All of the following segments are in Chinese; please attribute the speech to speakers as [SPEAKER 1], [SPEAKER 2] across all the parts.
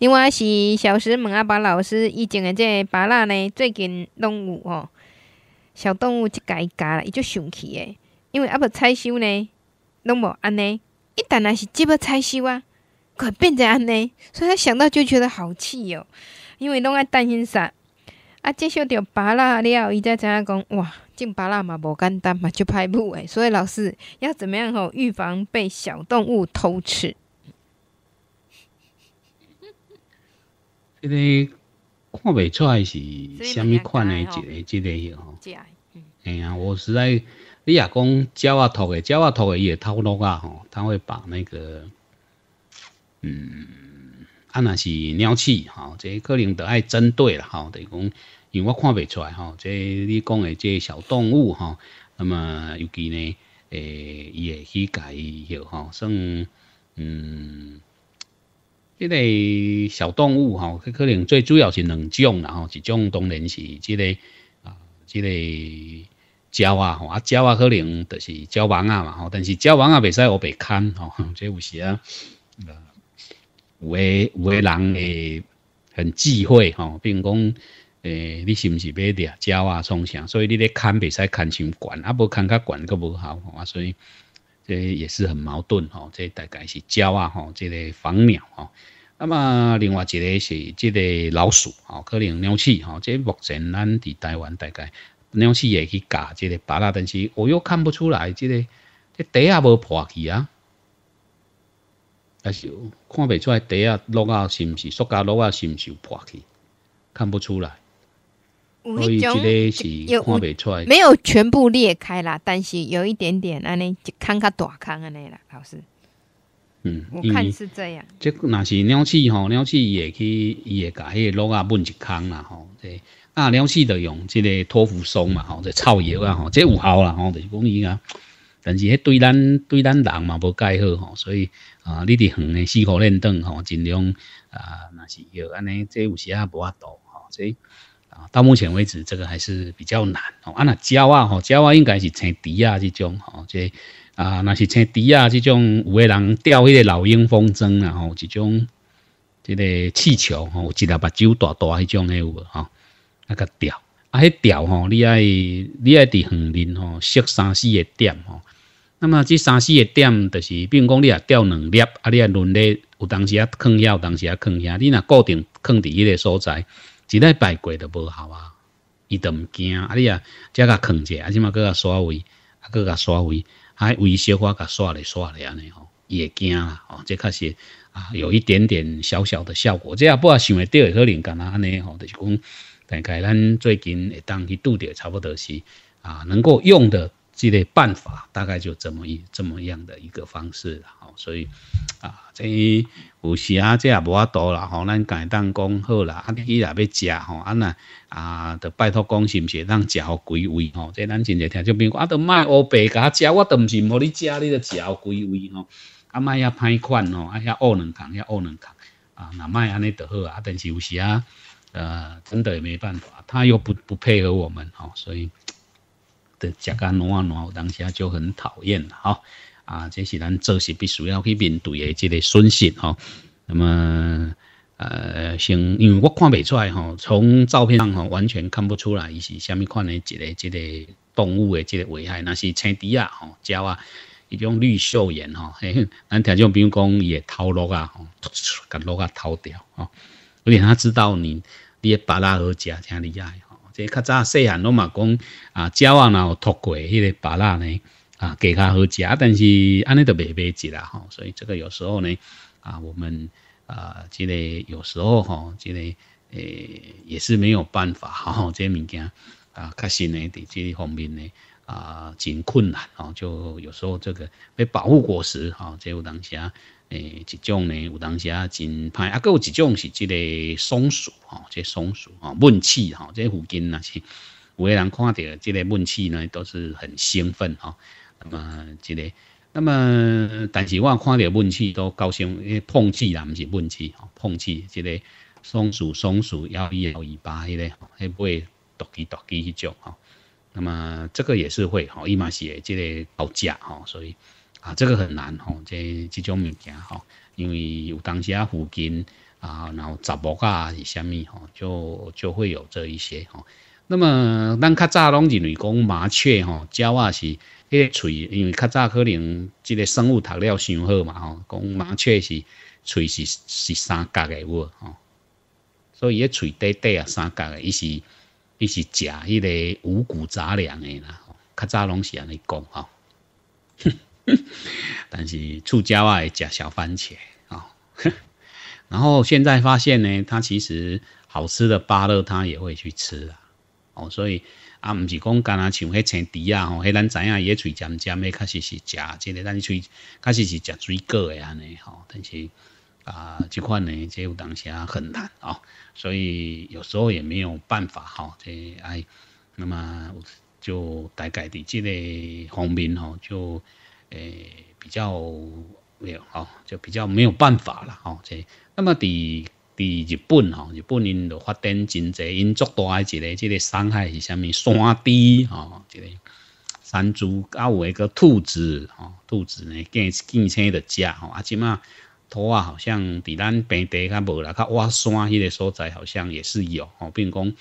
[SPEAKER 1] 另外是小时问阿爸老师，以前的这巴拉呢，最近拢有哦，小动物一改加了，伊就生气诶。因为阿爸采修呢，拢无安尼。一旦若是即要采修啊，可变成安尼，所以想到就觉得好气哦。因为拢爱担心啥，啊，接受着巴拉了，伊才知影讲哇，种巴拉嘛无简单嘛，就歹不诶。所以老师要怎么样吼预防被小动物偷吃？即个看不出来是虾米款的，一个一个哦。哎呀，我实在，你也讲鸟啊兔的，鸟啊兔的伊也套路啊吼，他会把那个，嗯，啊那是鸟气哈，这可能得爱针对了哈，等于讲，因为我看不出来哈，这你讲的这小动物哈，那么尤其呢，诶，伊会去改药吼，像，嗯。即个小动物吼，佮可能最主要是两种啦吼，一种当然是即个啊即个鸟啊吼啊鸟啊可能就是鸟王啊嘛吼，但是鸟王啊袂使我白看吼，即 有时啊有诶有诶人会很忌讳吼，比如讲诶你是毋是买只鸟啊创啥，所以你咧看袂使看伤悬，啊无看较悬佫无效吼，啊，所以这也是很矛盾吼，即大概是鸟啊吼，即个防鸟吼。那么，另外一个是这个老鼠，哦，可能鸟鼠，哦，这目前咱在台湾大概鸟鼠也会去咬，这个扒拉东西，我又看不出来，这个这底下无破去啊，但是看不出来底下落啊是不是塑胶落啊是不是破去，看不出来，所以这个是看不出来，没有全部裂开啦，但是有一点点安尼一坑卡大坑安尼啦，老师。嗯，我看是这样。这那是尿气哈，尿气也去，也改迄个落啊，闷一空啦吼。这啊，尿鼠的用这个托付松嘛吼，这草药啊吼，这有效啦吼，就是讲伊啊。但是迄对咱对咱人嘛无介好吼，所以啊，你伫远的西口链等吼尽量啊，那是药安尼，这有时啊无法度吼，所以啊，到目前为止，这个还是比较难。啊，那鸟啊吼，鸟啊应该是青猪啊这种吼，这。啊，那是像底下这种有个人钓迄个老鹰风筝啦，吼，即种这个气球吼，一粒目睭大大迄种的有无？吼？那个钓，啊，迄钓吼，你爱你爱伫横面吼，摄三四个点吼。那么这三四个点就是，比如讲你啊钓两粒，啊，你啊轮咧，有当时啊囥遐，有当时啊囥遐，你若固定囥伫迄个所在，一旦摆过著无效啊，伊都唔惊。啊，你啊再甲囥者，啊，起码搁甲刷位，啊搁甲刷位。还微小花甲刷咧刷咧安尼吼，伊也惊啦吼，这确实啊有一点点小小的效果。这也不要想的第二颗零干哪安尼吼，就是讲大概咱最近会当去拄着差不多是啊能够用的。这类办法大概就这么一这么样的一个方式了，好，所以啊，这有时啊，这也无啊多啦，吼，咱简单讲好了，啊，你也要食吃吼，啊那啊，就拜托讲是毋不是咱吃好几位吼，这咱真在听就比如啊，都卖乌白噶，吃我都毋是无你吃，你都吃好几位吼，啊卖遐歹款哦，啊遐恶两扛，遐恶两扛，啊那卖安尼就好啊，但是有时啊，呃，真的也没办法，他又不不配合我们，吼，所以。的夹啊，暖啊，暖当下就很讨厌吼啊，这是咱做事必须要去面对的这个损失吼。那么呃，先因为我看不出来吼，从照片上吼完全看不出来，伊是虾米款的一个一个动物的这个危害，那是青猪啊、吼鸟啊，一种绿瘦蛇吼。咱听种比如讲，伊会偷落啊，甲落啊偷掉啊，而且他知道你你把拉何食，家厉害。即较早细汉，拢嘛讲啊，蕉啊，然后脱过迄个芭辣呢，啊，加较好食，但是安尼都未买食啦吼。所以这个有时候呢，啊，我们啊，即个有时候吼，即个诶，也是没有办法吼，即物件啊，较新呢在即方面呢。啊，真困难啊，就有时候这个被保护果实，哈，即有当啊，诶一种呢，有当啊真歹，啊，阁有一种是即个松鼠，哈，即松鼠，啊，闷气，哈，即附近那是有的人看到即个闷气呢，都是很兴奋，哈，那么即个，那么但是我看到闷气都高兴，碰气啦，不是闷气，哈，碰气，即个松鼠，松鼠摇伊摇尾巴，迄个，迄不会躲机躲机迄种，哈。那么这个也是会吼，伊嘛是即个高价吼，所以啊，这个很难吼，这这种物件吼，因为有当啊附近啊，然后杂木啊，是虾米吼，就就会有这一些吼。那么咱较早拢认为讲麻雀吼，鸟啊是，迄个喙，因为较早可能即个生物读了伤好嘛吼，讲麻雀是喙是是三角嘅话吼，所以迄喙短短啊，三角意思是。伊是食迄个五谷杂粮诶啦，较早拢是安尼讲吼，但是出家也会食小番茄啊，然后现在发现呢，他其实好吃的芭乐他也会去吃啦。哦，所以啊，毋是讲干呐，像迄青提啊，吼，迄咱知影，伊嘴尖尖诶，确实是食，真诶，但是嘴确实是食水果诶安尼吼，但是。啊，这块呢，这当下很难啊，所以有时候也没有办法哈。这哎，那么就大概的这个方面哦，就诶比较没有哦，就比较没有办法了哦。这那么的的日本哈，日本因的发展经济因做多一个，这个伤害是啥物？山地哈，这个山猪，还有一个兔子哈，兔子呢建建设的家哈，啊起码。土啊，好像伫咱平地较无啦，较挖山迄个所在好像也是有，吼，并讲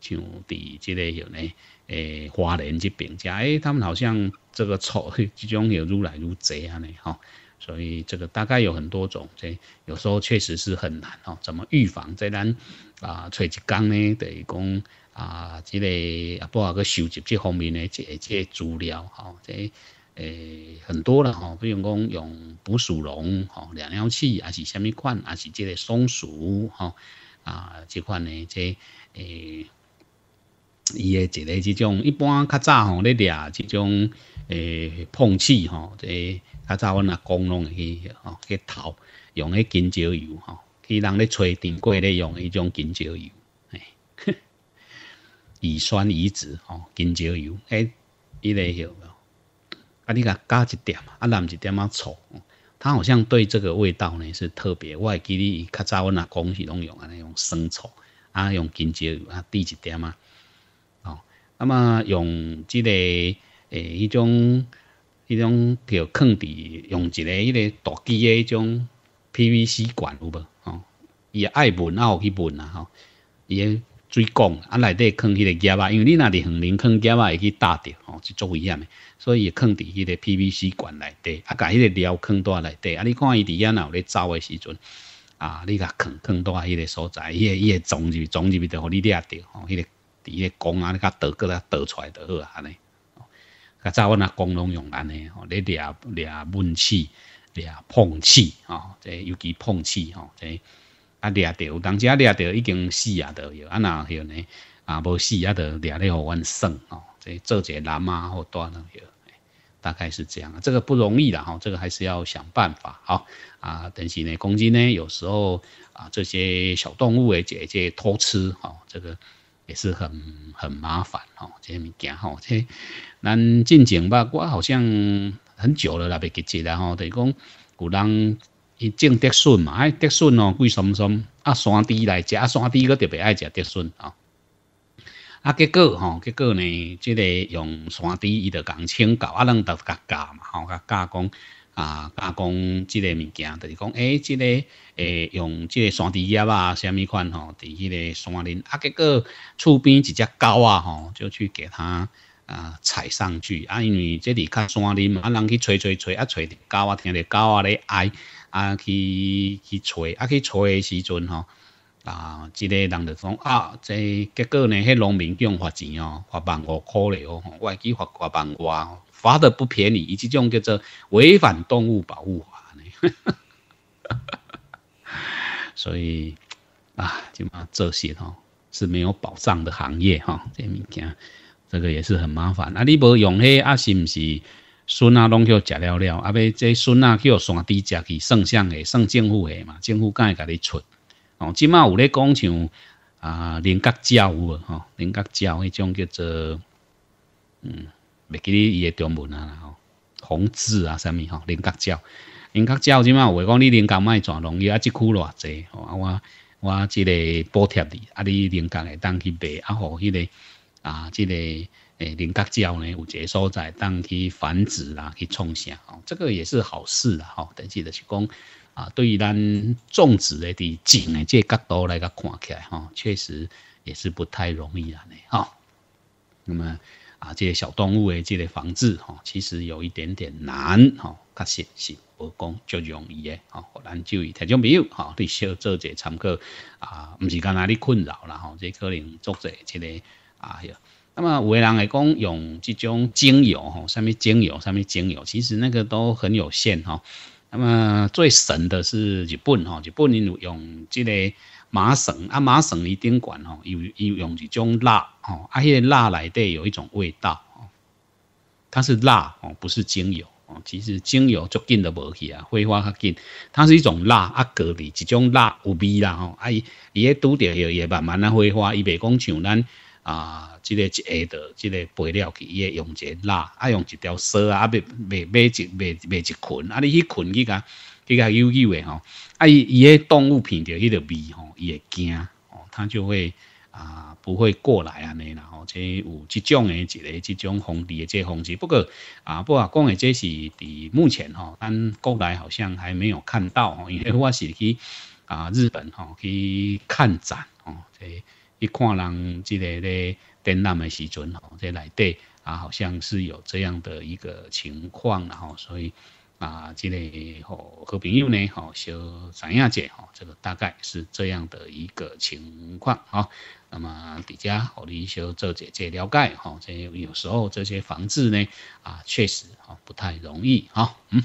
[SPEAKER 1] 像伫即个有呢，诶，花莲这边，遮，诶，他们好像这个虫始种有愈来愈侪啊尼吼，所以这个大概有很多种，即有时候确实是很难吼，怎么预防，在咱啊找一工呢，等于讲啊，即个啊，包括去收集即方面呢，即即资料，吼，即。诶，很多了吼，比如讲用捕鼠笼吼、猎鸟器，还是什物款，还是即个松鼠吼啊，即款的即诶，伊诶一个即种，一般较早吼咧掠即种诶碰刺吼，即较早阮阿公拢会去吼去掏，用迄金蕉油吼，去人咧吹电棍咧用迄种金蕉油，诶，乙酸乙酯吼，金蕉油诶，伊咧吼。啊，你加加一点啊，啊，淋一点啊醋，他好像对这个味道呢是特别。我会记得伊较早，阮阿讲是拢用安尼用生醋，啊用金蔗啊滴一点啊，哦，那么用即个诶，迄种迄种叫坑底，用一个迄个大机诶迄种 PVC 管有无？哦，伊爱闻啊，有去闻啊吼，伊。水缸啊，内底空迄个夹啊，因为你那伫横林空夹啊，会去搭着吼，是做危险的，所以空伫迄个 PVC 管内底，啊，甲迄个料空多内底，啊，你看伊伫遐那有咧走的时阵，啊，你甲空空多迄个所在，伊个伊个总入总入去，就互你掠着吼，迄个伫迄个缸啊，你甲倒个来倒出来就好啊，安尼。较早阮阿公拢用安尼吼，咧掠掠闷气，掠碰气吼，即尤其碰气吼，即。啊，掠到，当时啊，掠到已经死啊，都有啊，那像呢，啊，无死啊，都掠来给阮算哦。这做一个男妈好大呢，大概是这样，这个不容易啦吼，这个还是要想办法吼。啊，但是呢，公鸡呢，有时候啊，这些小动物诶，姐姐偷吃吼，这个也是很很麻烦吼。这物件吼，这咱近景吧，我好像很久了啦，别给接啦吼，等于讲古人。伊种竹笋嘛，哎竹笋哦贵松松，啊山地来食，啊山地个特别爱食竹笋吼。啊结果吼，结果呢，即个用山地伊个共请猴啊人得甲教嘛吼，甲教讲啊加工即个物件，就是讲，欸，即个诶用即个山地叶啊，虾米款吼，伫迄个山林。啊结果厝边一只狗啊吼，就去给他啊踩上去，啊因为即里较山林嘛，啊人去吹吹吹，啊吹着狗啊听着狗啊咧哀。啊去去找啊去找的时阵吼啊，一个人就讲啊，这结果呢，迄农民就罚钱哦，罚万五块嘞哦，我还去罚过万五，罚的不便宜，以这种叫做违反动物保护法呢。所以啊，就嘛这些哦，是没有保障的行业吼，这物件，这个也是很麻烦。啊，你无用黑啊，是毋是？孙仔拢去食了了，啊，要这孙仔去山猪食去，算啥个算政府个嘛，政府敢会甲你出？哦，即马有咧讲像啊菱角鸟有无？吼，菱角鸟迄种叫做，嗯，袂记哩伊个中文啊啦吼，红字啊啥物吼，菱角鸟，菱角鸟即马有话讲你菱角卖怎容易，啊即区偌济，啊我我即个补贴你，啊你菱角会当去卖，啊好迄个啊即个。诶，林角礁呢有一个所在，当去繁殖啦，去创啥，哦，这个也是好事啦，吼。但是就是讲啊，对于咱种植的伫景诶，这角度来个看起来，哈，确实也是不太容易啦，呢，哈。那么啊，这些小动物诶，这个防治，哈，其实有一点点难，哈，确实，是无讲足容易诶，哈。咱就以听众朋友，哈，对小做者参考啊，唔是讲哪里困扰啦，吼，这可能作者这个啊，那么，的人来讲用即种精油，吼，上面精油，上面精油，其实那个都很有限，吼。那么最神的是日本，吼，日本人为用即个麻绳，啊，麻绳一顶管，吼，有有用一种蜡，吼，啊，迄个蜡内底有一种味道，哦，它是蜡，哦，不是精油，哦，其实精油就进的无去啊，挥发较紧，它是一种蜡，啊，隔离一种蜡有味啦，吼，啊，伊伊咧拄着药也慢慢啊挥发，伊袂讲像咱。啊，即个一下就即个背了去，伊会用一拉，啊用一条绳啊，啊买买买一买买一群，啊你去群去噶，去噶悠悠的吼，啊伊伊个动物片着迄个味吼，伊会惊，哦，它就会啊不会过来安尼啦吼，即有即种诶一个即种防治诶即个方式。不过啊不过讲诶，这是伫目前吼，咱国内好像还没有看到，因为我是去啊日本吼去看展哦，即。一看人，即个咧展览诶时阵吼，即内地啊，好像是有这样的一个情况然、后所以啊，即个好和友呢，好小三亚姐吼，这个大概是这样的一个情况啊。那么底下我哋小做者者了解吼，即有时候这些房子呢啊，确实吼不太容易啊，嗯。